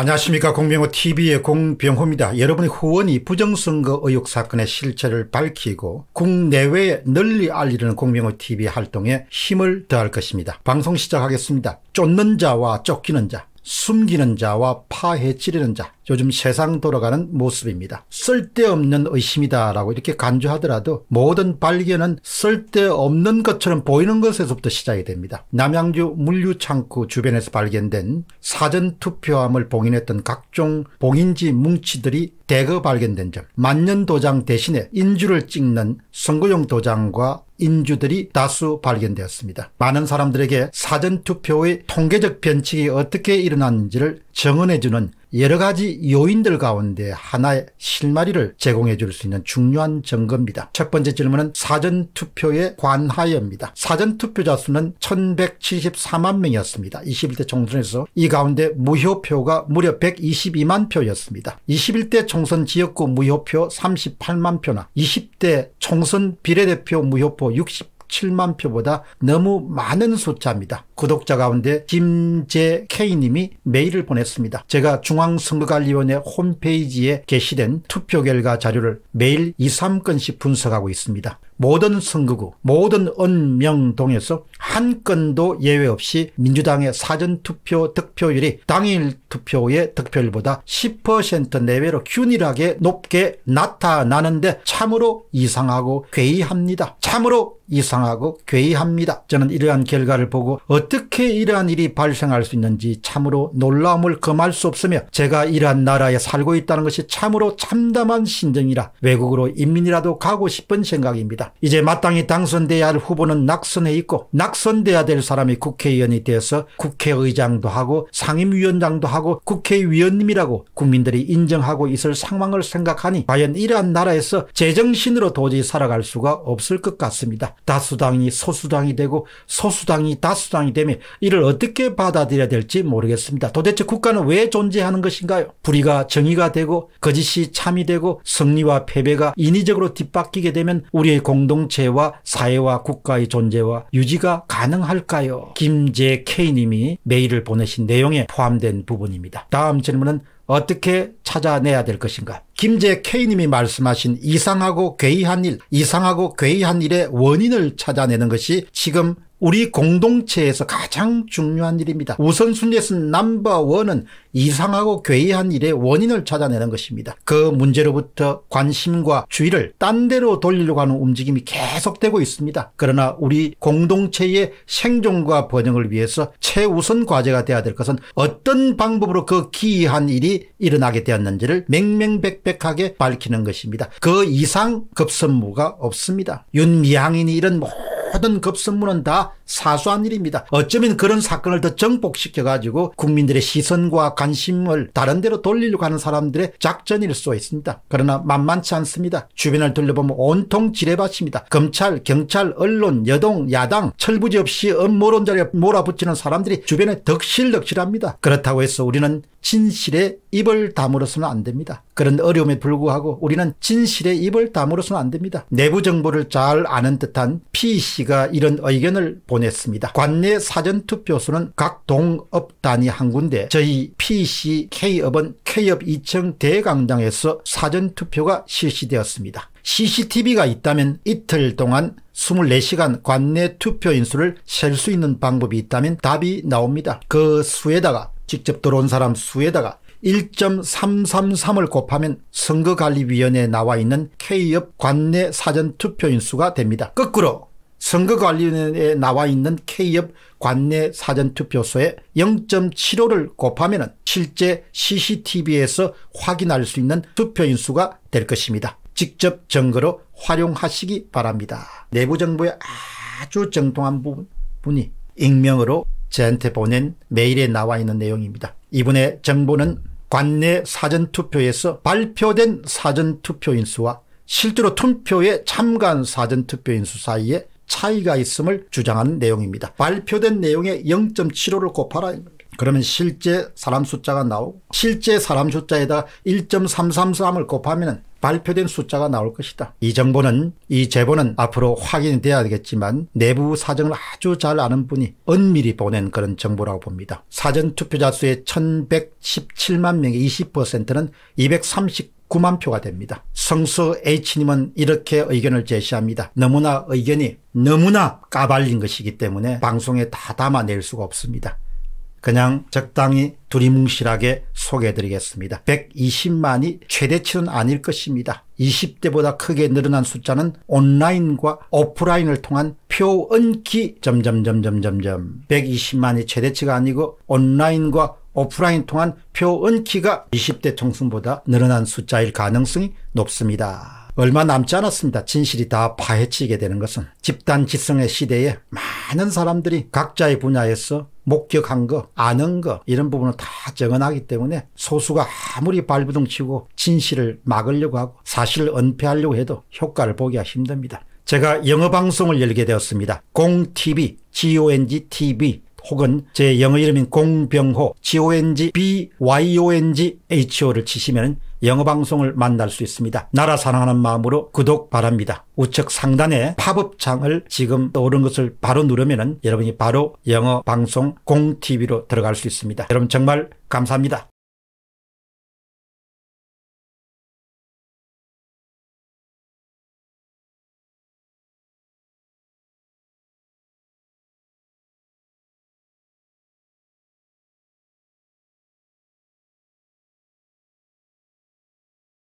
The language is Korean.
안녕하십니까 공병호 TV의 공병호입니다. 여러분의 후원이 부정선거 의혹 사건의 실체를 밝히고 국내외에 널리 알리는 공병호 TV 활동에 힘을 더할 것입니다. 방송 시작하겠습니다. 쫓는 자와 쫓기는 자 숨기는 자와 파헤치려는 자, 요즘 세상 돌아가는 모습입니다. 쓸데없는 의심이다라고 이렇게 간주하더라도 모든 발견은 쓸데없는 것처럼 보이는 것에서부터 시작이 됩니다. 남양주 물류창고 주변에서 발견된 사전투표함을 봉인했던 각종 봉인지 뭉치들이 대거 발견된 점, 만년도장 대신에 인주를 찍는 선거용 도장과 인주들이 다수 발견되었습니다. 많은 사람들에게 사전투표의 통계적 변칙이 어떻게 일어났는지를 정언해주는 여러 가지 요인들 가운데 하나의 실마리를 제공해 줄 수 있는 중요한 점검입니다. 첫 번째 질문은 사전투표의 관하여입니다. 사전투표자 수는 1174만 명이었습니다. 21대 총선에서 이 가운데 무효표가 무려 122만 표였습니다. 21대 총선 지역구 무효표 38만 표나 20대 총선 비례대표 무효표 60 7만 표보다 너무 많은 숫자입니다. 구독자 가운데 김재K님이 메일을 보냈습니다. 제가 중앙선거관리위원회 홈페이지에 게시된 투표 결과 자료를 매일 2, 3건씩 분석하고 있습니다. 모든 선거구, 모든 은명동에서 한 건도 예외 없이 민주당의 사전투표 득표율이 당일 투표의 득표율보다 10% 내외로 균일하게 높게 나타나는데 참으로 이상하고 괴이합니다. 참으로 이상하고 괴이합니다. 저는 이러한 결과를 보고 어떻게 이러한 일이 발생할 수 있는지 참으로 놀라움을 금할 수 없으며 제가 이러한 나라에 살고 있다는 것이 참으로 참담한 심정이라 외국으로 인민이라도 가고 싶은 생각입니다. 이제 마땅히 당선돼야 할 후보는 낙선해 있고 낙선돼야 될 사람이 국회의원이 되어서 국회의장도 하고 상임위원장도 하고 국회의원님이라고 국민들이 인정하고 있을 상황을 생각하니 과연 이러한 나라에서 제정신으로 도저히 살아갈 수가 없을 것 같습니다. 다수당이 소수당이 되고 소수당이 다수당이 되면 이를 어떻게 받아들여야 될지 모르겠습니다. 도대체 국가는 왜 존재하는 것인가요? 불의가 정의가 되고 거짓이 참이 되고 승리와 패배가 인위적으로 뒷바뀌게 되면 우리의 공 공동체와 사회와 국가의 존재와 유지가 가능할까요? 김재K님이 메일을 보내신 내용에 포함된 부분입니다. 다음 질문은 어떻게 찾아내야 될 것인가? 김재K님이 말씀하신 이상하고 괴이한 일, 이상하고 괴이한 일의 원인을 찾아내는 것이 지금 우리 공동체에서 가장 중요한 일입니다. 우선순위에서 넘버원은 이상하고 괴이한 일의 원인을 찾아내는 것입니다. 그 문제로부터 관심과 주의를 딴 데로 돌리려고 하는 움직임이 계속되고 있습니다. 그러나 우리 공동체의 생존과 번영을 위해서 최우선 과제가 되어야 될 것은 어떤 방법으로 그 기이한 일이 일어나게 되었는지를 맹맹백백 명백하게 밝히는 것입니다. 그 이상 급선무가 없습니다. 윤미향인이 이런 모든 급선무는 다 사소한 일입니다. 어쩌면 그런 사건을 더 정복시켜 가지고 국민들의 시선과 관심을 다른 데로 돌리려고 하는 사람들의 작전일 수 있습니다. 그러나 만만치 않습니다. 주변을 둘러보면 온통 지뢰밭입니다. 검찰, 경찰, 언론, 여동, 야당 철부지 없이 음모론자리 몰아붙이는 사람들이 주변에 덕실덕실합니다. 그렇다고 해서 우리는 진실에 입을 다물어서는 안 됩니다. 그런 어려움에 불구하고 우리는 진실에 입을 다물어서는 안 됩니다. 내부 정보를 잘 아는 듯한 P씨가 이런 의견을 보냈습니다. 관내 사전투표소는 각 동업단이 한 군데 저희 P씨 K업은 K업 2층 대강당에서 사전투표가 실시되었습니다. CCTV가 있다면 이틀 동안 24시간 관내 투표 인수를 셀 수 있는 방법이 있다면 답이 나옵니다. 그 수에다가 직접 들어온 사람 수에다가 1.333을 곱하면 선거관리위원회에 나와 있는 K업 관내 사전투표인 수가 됩니다. 거꾸로 선거관리위원회에 나와 있는 K업 관내 사전투표소에 0.75를 곱하면 실제 CCTV에서 확인할 수 있는 투표인 수가 될 것입니다. 직접 정거로 활용하시기 바랍니다. 내부 정보의 아주 정통한 부분이 익명으로 저한테 보낸 메일에 나와 있는 내용입니다. 이분의 정보는 관내 사전투표에서 발표된 사전투표인수와 실제로 투표에 참가한 사전투표인수 사이에 차이가 있음을 주장하는 내용입니다. 발표된 내용의 0.75를 곱하라. 그러면 실제 사람 숫자가 나오고 실제 사람 숫자에다가 1.333을 곱하면 발표된 숫자가 나올 것이다. 이 정보는 이 제보는 앞으로 확인이 돼야 되겠지만 내부 사정을 아주 잘 아는 분이 은밀히 보낸 그런 정보라고 봅니다. 사전 투표자 수의 1117만 명의 20%는 2 3 9만 표가 됩니다. 성수 H님은 이렇게 의견을 제시합니다. 너무나 의견이 너무나 까발린 것이기 때문에 방송에 다 담아낼 수가 없습니다. 그냥 적당히 두리뭉실하게 소개해드리겠습니다. 120만이 최대치는 아닐 것입니다. 20대보다 크게 늘어난 숫자는 온라인과 오프라인을 통한 표 은기 점점점점점점 120만이 최대치가 아니고 온라인과 오프라인 통한 표 은기가 20대 총선보다 늘어난 숫자일 가능성이 높습니다. 얼마 남지 않았습니다. 진실이 다 파헤치게 되는 것은 집단 지성의 시대에 많은 사람들이 각자의 분야에서 목격한 거, 아는 거 이런 부분을 다 정언하기 때문에 소수가 아무리 발부둥치고 진실을 막으려고 하고 사실을 은폐하려고 해도 효과를 보기가 힘듭니다. 제가 영어 방송을 열게 되었습니다. 공TV, GONG TV 혹은 제 영어 이름인 공병호 G-O-N-G B-Y-O-N-G H-O를 치시면 영어 방송을 만날 수 있습니다. 나라 사랑하는 마음으로 구독 바랍니다. 우측 상단에 팝업창을 지금 떠오른 것을 바로 누르면 여러분이 바로 영어 방송 공TV로 들어갈 수 있습니다. 여러분 정말 감사합니다.